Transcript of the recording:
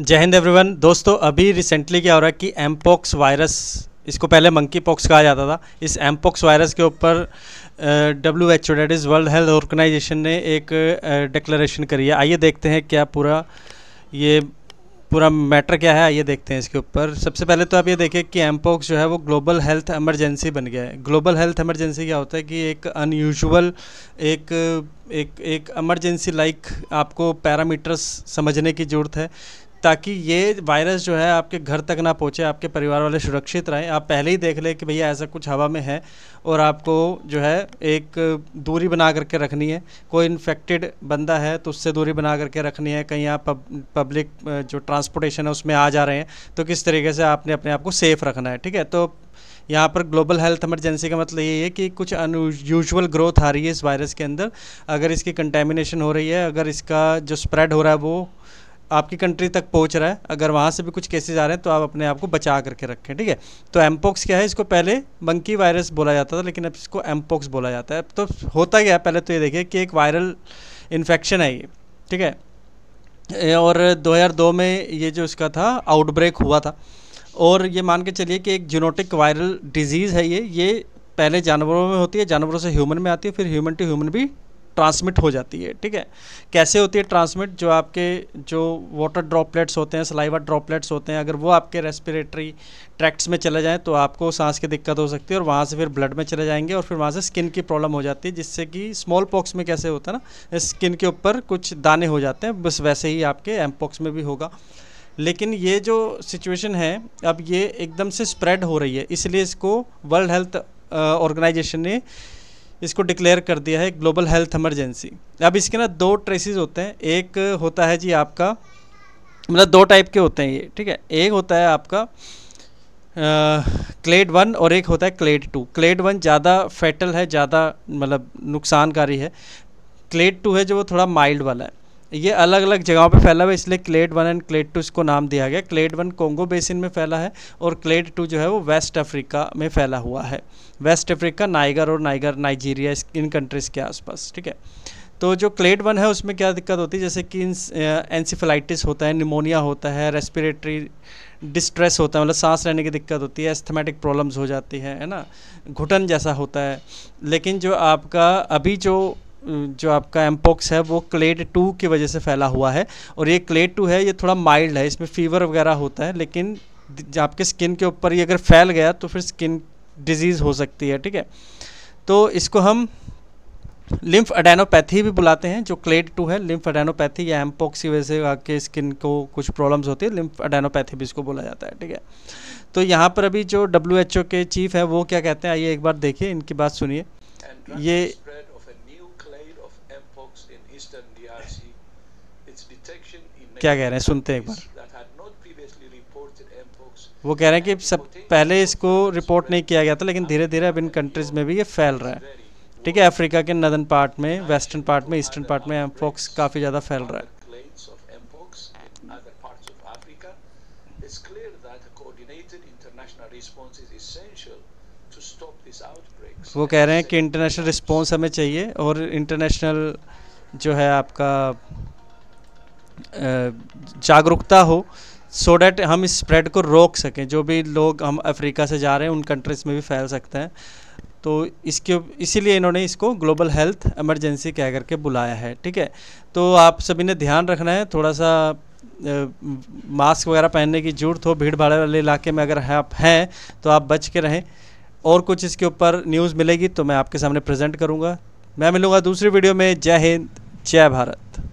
जय हिंद एवरीवन दोस्तों अभी रिसेंटली क्या हो रहा है कि एम्पोक्स वायरस इसको पहले मंकी पॉक्स कहा जाता था इस एम्पोक्स वायरस के ऊपर W H O that is World Health Organization ने एक डिक्लेरेशन करी है आइए देखते हैं क्या पूरा ये पूरा मैटर क्या है आइए देखते हैं इसके ऊपर सबसे पहले तो आप ये देखें कि एम्पोक्स जो है वो ग्लोबल हेल्थ एमरजेंसी बन गया है ग्लोबल हेल्थ एमरजेंसी क्या होता है कि एक अनयूजल एक एक एक एमरजेंसी लाइक आपको पैरामीटर्स समझने की ज़रूरत है ताकि ये वायरस जो है आपके घर तक ना पहुँचे आपके परिवार वाले सुरक्षित रहें आप पहले ही देख लें कि भैया ऐसा कुछ हवा में है और आपको जो है एक दूरी बना करके रखनी है कोई इन्फेक्टेड बंदा है तो उससे दूरी बना करके रखनी है कहीं आप पब, पब्लिक जो ट्रांसपोर्टेशन है उसमें आ जा रहे हैं तो किस तरीके से आपने अपने आप को सेफ़ रखना है ठीक है तो यहाँ पर ग्लोबल हेल्थ इमरजेंसी का मतलब ये है कि कुछ अनयूजल ग्रोथ आ रही है इस वायरस के अंदर अगर इसकी कंटेमिनेशन हो रही है अगर इसका जो स्प्रेड हो रहा है वो आपकी कंट्री तक पहुंच रहा है अगर वहाँ से भी कुछ केसेज आ रहे हैं तो आप अपने आप को बचा करके रखें ठीक है तो एम्पोक्स क्या है इसको पहले मंकी वायरस बोला जाता था लेकिन अब इसको एम्पोक्स बोला जाता है अब तो होता क्या है पहले तो ये देखिए कि एक वायरल इन्फेक्शन है ये ठीक है और 2002 में ये जो इसका था आउटब्रेक हुआ था और ये मान के चलिए कि एक जीनोटिक वायरल डिजीज़ है ये ये पहले जानवरों में होती है जानवरों से ह्यूमन में आती है फिर ह्यूमन टू ह्यूमन भी ट्रांसमिट हो जाती है ठीक है कैसे होती है ट्रांसमिट जो आपके जो वाटर ड्रॉपलेट्स होते हैं सलाइवा ड्रॉपलेट्स होते हैं अगर वो आपके रेस्पिरेटरी ट्रैक्ट्स में चले जाएँ तो आपको सांस की दिक्कत हो सकती है और वहाँ से फिर ब्लड में चले जाएंगे और फिर वहाँ से स्किन की प्रॉब्लम हो जाती है जिससे कि स्मॉल पॉक्स में कैसे होता है ना स्किन के ऊपर कुछ दाने हो जाते हैं बस वैसे ही आपके एम्पॉक्स में भी होगा लेकिन ये जो सिचुएशन है अब ये एकदम से स्प्रेड हो रही है इसलिए इसको वर्ल्ड हेल्थ ऑर्गेनाइजेशन ने इसको डिक्लेयर कर दिया है ग्लोबल हेल्थ एमरजेंसी अब इसके ना दो ट्रेसिस होते हैं एक होता है जी आपका मतलब दो टाइप के होते हैं ये ठीक है एक होता है आपका क्लेड वन और एक होता है क्लेड टू क्लेड वन ज़्यादा फैटल है ज़्यादा मतलब नुकसानकारी है क्लेड टू है जो वो थोड़ा माइल्ड वाला है ये अलग अलग जगहों पे फैला हुआ है इसलिए clade one and clade two इसको नाम दिया गया क्लेड वन कोंगो बेसिन में फैला है और क्लेड टू जो है वो वेस्ट अफ्रीका में फैला हुआ है वेस्ट अफ्रीका नाइगर और नाइगर नाइजीरिया इन कंट्रीज़ के आसपास ठीक है तो जो क्लेड वन है उसमें क्या दिक्कत होती है जैसे कि एनसीफेलाइटिस होता है निमोनिया होता है रेस्पिरेटरी डिस्ट्रेस होता है मतलब सांस लेने की दिक्कत होती है एस्थमेटिक प्रॉब्लम्स हो जाती है है ना घुटन जैसा होता है लेकिन जो आपका अभी जो जो आपका एम्पोक्स है वो क्लेड टू की वजह से फैला हुआ है और ये क्लेड टू है ये थोड़ा माइल्ड है इसमें फीवर वगैरह होता है लेकिन आपके स्किन के ऊपर ये अगर फैल गया तो फिर स्किन डिजीज़ हो सकती है ठीक है तो इसको हम लिम्फ अडेनोपैथी भी बुलाते हैं जो क्लेड टू है लिम्फ अडेनोपैथी या एम्पोक्स की वजह से आपके स्किन को कुछ प्रॉब्लम्स होती है लिम्फ अडेनोपैथी भी इसको बोला जाता है ठीक है तो यहाँ पर अभी जो डब्ल्यू के चीफ है वो क्या कहते हैं आइए एक बार देखिए इनकी बात सुनिए ये क्या कह रहे हैं सुनते हैं एक बार वो कह रहे हैं कि सब पहले इसको रिपोर्ट नहीं किया गया था लेकिन धीरे धीरे अब इन कंट्रीज़ में भी ये फैल रहा है ठीक है अफ्रीका के नदन पार्ट में वेस्टर्न पार्ट में ईस्टर्न पार्ट में एम्पोक्स काफ़ी ज़्यादा फैल रहा है It's clear that a coordinated international response is essential वो कह रहे हैं कि इंटरनेशनल रिस्पॉन्स हमें चाहिए और इंटरनेशनल जो है आपका जागरूकता हो सो so डैट हम इस स्प्रेड को रोक सकें जो भी लोग हम अफ्रीका से जा रहे हैं उन कंट्रीज़ में भी फैल सकते हैं तो इसके इसीलिए इन्होंने इसको ग्लोबल हेल्थ एमरजेंसी कह करके बुलाया है ठीक है तो आप सभी ने ध्यान रखना है थोड़ा सा मास्क वगैरह पहनने की जरूरत हो भीड़ भाड़ वाले इलाके में अगर आप हैं तो आप बच के रहें और कुछ इसके ऊपर न्यूज़ मिलेगी तो मैं आपके सामने प्रेजेंट करूँगा मैं मिलूँगा दूसरी वीडियो में जय हिंद जय भारत